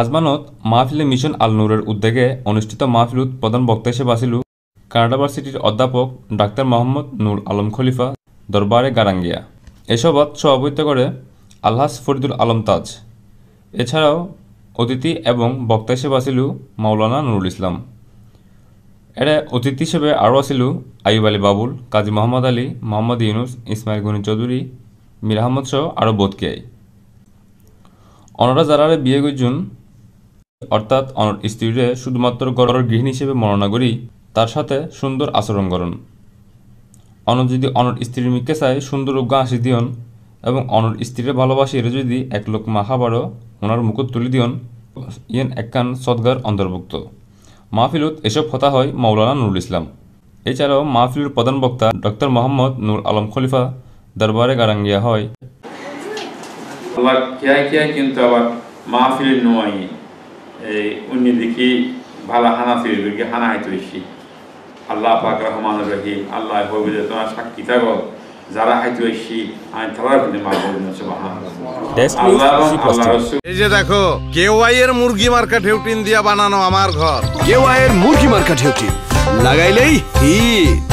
আজমানত মাহফিলে মিশন আল নূরের উদ্যোগে অনুষ্ঠিত মাহফিলুত প্রধান বক্তা হিসেবে আসিল কানাডা ভার্সিটির অধ্যাপক ডাক্তার মোহাম্মদ নূর আলম খলিফা দরবারে গারাঙ্গিয়া এসবাত সভাপতিত্ব করে আলহাস ফরিদুল আলম তাজ এছাড়াও অতিথি এবং বক্তা হিসেবে আসিল মাওলানা নুরুল ইসলাম এরা অতিথি হিসেবে আরও আসিল আইব আলী বাবুল কাজী মোহাম্মদ আলী মোহাম্মদ ইউনুস ইসমাইল গনি চৌধুরী মীর আহমদ সহ আরও বোধকিয়াই অনারা যারা বিয়ে গুজন অর্থাৎ অনর স্ত্রীরে শুধুমাত্র গড়ের গৃহিণী হিসেবে মননা করি তার সাথে সুন্দর আচরণ করুন অনর যদি অনর স্ত্রীর মিকে চায় সুন্দর উজ্ঞা আসি দিয়ন এবং অনর স্ত্রীরে ভালোবাসি এর যদি এক লোক মাহাবারও ওনার মুকুট তুলি দিয়ন ইয়েন একখান সদগার অন্তর্ভুক্ত মাহফিলত এসব কথা হয় মৌলানা নুরুল ইসলাম এছাড়াও মাহফিলুর প্রধান বক্তা ডক্টর মোহাম্মদ নূর আলম খলিফা দরবারে গারাঙ্গিয়া হয় আবার খেয়ায় খেয়ায় কিন্তু আবার মাহফিলের নোয়াই দেখি ভালো হানা ফিরবিরকে হানা হাইতে দিচ্ছি আল্লাহ পাক রহমান রহিম আল্লাহ হইবে তোমার সাক্ষী থাকো যারা যে মুরগি দিয়া বানানো আমার ঘর কেউ এর মুরগি মার্কেট হেউটিন লাগাইলেই ঠিক